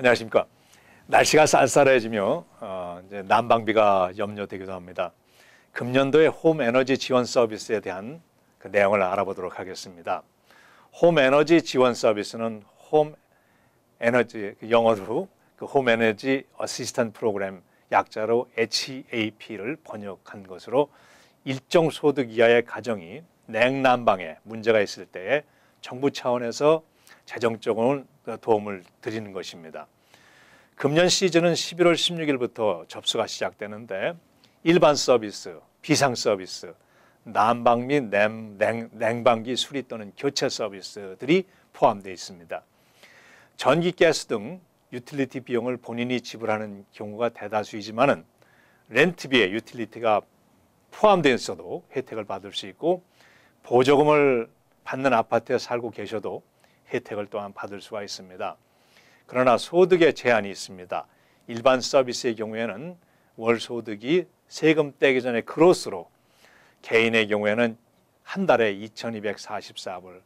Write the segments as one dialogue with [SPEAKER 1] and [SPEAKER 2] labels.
[SPEAKER 1] 안녕하십니까. 날씨가 쌀쌀해지며 어, 이제 난방비가 염려되기도 합니다. 금년도에 홈 에너지 지원 서비스에 대한 그 내용을 알아보도록 하겠습니다. 홈 에너지 지원 서비스는 홈 에너지 그 영어로 그 홈 에너지 어시스턴트 프로그램 약자로 HAP를 번역한 것으로 일정 소득 이하의 가정이 냉난방에 문제가 있을 때에 정부 차원에서 재정적으로 그 도움을 드리는 것입니다. 금년 시즌은 11월 16일부터 접수가 시작되는데 일반 서비스, 비상 서비스, 난방 및 냉, 냉 방기 수리 또는 교체 서비스들이 포함되어 있습니다. 전기, 가스 등 유틸리티 비용을 본인이 지불하는 경우가 대다수이지만 렌트비에 유틸리티가 포함되어 있어도 혜택을 받을 수 있고 보조금을 받는 아파트에 살고 계셔도 혜택을 또한 받을 수가 있습니다. 그러나 소득의 제한이 있습니다. 일반 서비스의 경우에는 월 소득이 세금 떼기 전에 그로스로 개인의 경우에는 한 달에 2,244불,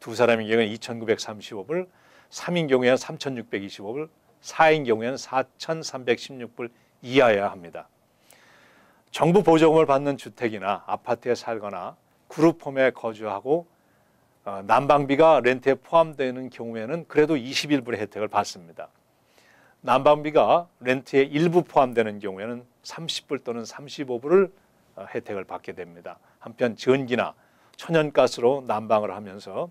[SPEAKER 1] 두 사람의 경우에는 2,935불, 3인 경우에는 3,625불, 4인 경우에는 4,316불 이하여야 합니다. 정부 보조금을 받는 주택이나 아파트에 살거나 그룹홈에 거주하고 어, 난방비가 렌트에 포함되는 경우에는 그래도 21불의 혜택을 받습니다. 난방비가 렌트에 일부 포함되는 경우에는 30불 또는 35불을 어, 혜택을 받게 됩니다. 한편 전기나 천연가스로 난방을 하면서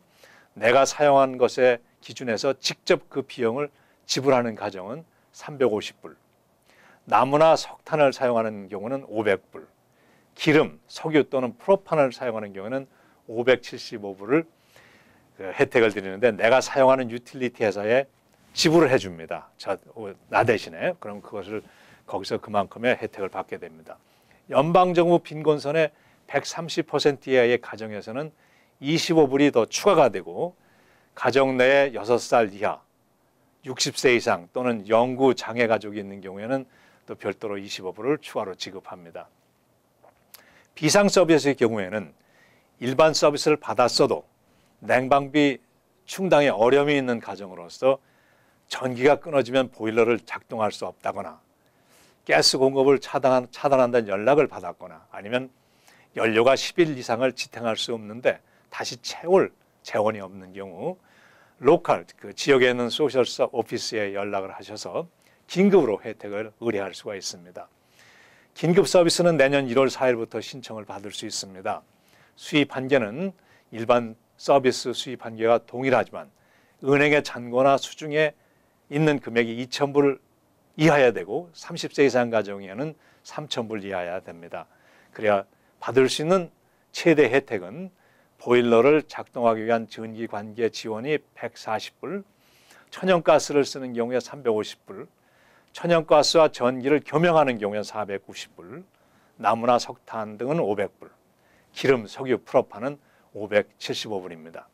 [SPEAKER 1] 내가 사용한 것의 기준에서 직접 그 비용을 지불하는 가정은 350불, 나무나 석탄을 사용하는 경우는 500불, 기름, 석유 또는 프로판을 사용하는 경우는 575불을 그 혜택을 드리는데 내가 사용하는 유틸리티 회사에 지불을 해줍니다. 자, 어, 나 대신에 그럼 그것을 거기서 그만큼의 혜택을 받게 됩니다. 연방정부 빈곤선의 130% 이하의 가정에서는 25불이 더 추가가 되고 가정 내에 6살 이하 60세 이상 또는 영구 장애 가족이 있는 경우에는 또 별도로 25불을 추가로 지급합니다. 비상 서비스의 경우에는 일반 서비스를 받았어도 냉방비 충당에 어려움이 있는 가정으로서 전기가 끊어지면 보일러를 작동할 수 없다거나 가스 공급을 차단, 차단한다는 연락을 받았거나 아니면 연료가 10일 이상을 지탱할 수 없는데 다시 채울 재원이 없는 경우 로컬 그 지역에 있는 소셜사 오피스에 연락을 하셔서 긴급으로 혜택을 의뢰할 수가 있습니다. 긴급 서비스는 내년 1월 4일부터 신청을 받을 수 있습니다. 수입 한계는 일반 서비스 수입 한계가 동일하지만 은행의 잔고나 수중에 있는 금액이 2,000불 이하야 여 되고 30세 이상 가정에는 3,000불 이하야 여 됩니다. 그래야 받을 수 있는 최대 혜택은 보일러를 작동하기 위한 전기 관계 지원이 140불, 천연가스를 쓰는 경우에 350불, 천연가스와 전기를 겸용하는 경우에 490불, 나무나 석탄 등은 500불, 기름, 석유, 프로판은 575불입니다.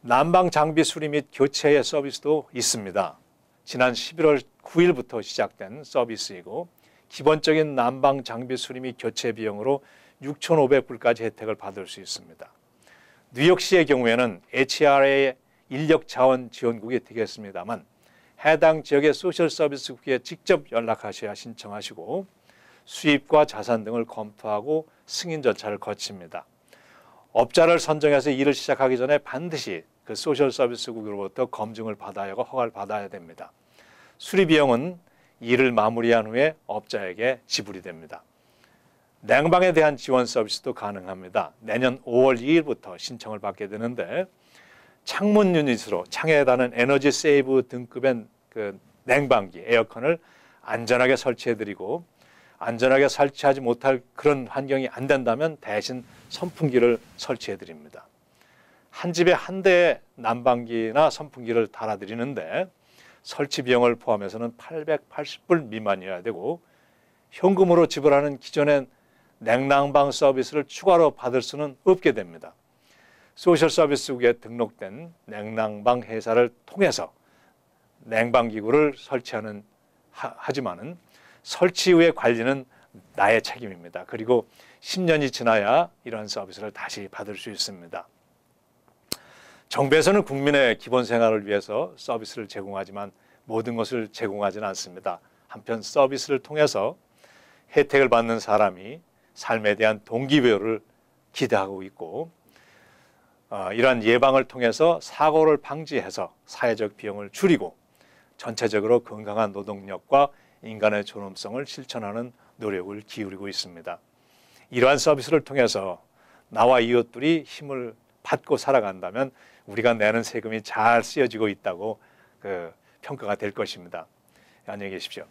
[SPEAKER 1] 난방 장비 수리 및 교체의 서비스도 있습니다. 지난 11월 9일부터 시작된 서비스이고 기본적인 난방 장비 수리 및 교체 비용으로 6,500불까지 혜택을 받을 수 있습니다. 뉴욕시의 경우에는 HRA 인력 자원 지원국이 되겠습니다만 해당 지역의 소셜 서비스국에 직접 연락하셔야 신청하시고 수입과 자산 등을 검토하고 승인 절차를 거칩니다. 업자를 선정해서 일을 시작하기 전에 반드시 그 소셜 서비스국으로부터 검증을 받아야 하고 허가를 받아야 됩니다. 수리 비용은 일을 마무리한 후에 업자에게 지불이 됩니다. 냉방에 대한 지원 서비스도 가능합니다. 내년 5월 2일부터 신청을 받게 되는데 창문 유닛으로 창에 다는 에너지 세이브 등급의 그 냉방기 에어컨을 안전하게 설치해드리고 안전하게 설치하지 못할 그런 환경이 안 된다면 대신 선풍기를 설치해 드립니다. 한 집에 한 대의 난방기나 선풍기를 달아드리는데 설치 비용을 포함해서는 880불 미만이어야 되고 현금으로 지불하는 기존의 냉난방 서비스를 추가로 받을 수는 없게 됩니다. 소셜 서비스국에 등록된 냉난방 회사를 통해서 냉방기구를 설치하는 하, 지만은 설치 후의 관리는 나의 책임입니다. 그리고 10년이 지나야 이러 서비스를 다시 받을 수 있습니다. 정부에서는 국민의 기본 생활을 위해서 서비스를 제공하지만 모든 것을 제공하지는 않습니다. 한편 서비스를 통해서 혜택을 받는 사람이 삶에 대한 동기부여를 기대하고 있고 어, 이러한 예방을 통해서 사고를 방지해서 사회적 비용을 줄이고 전체적으로 건강한 노동력과 인간의 존엄성을 실천하는 노력을 기울이고 있습니다. 이러한 서비스를 통해서 나와 이웃들이 힘을 받고 살아간다면 우리가 내는 세금이 잘 쓰여지고 있다고 그 평가가 될 것입니다. 안녕히 계십시오.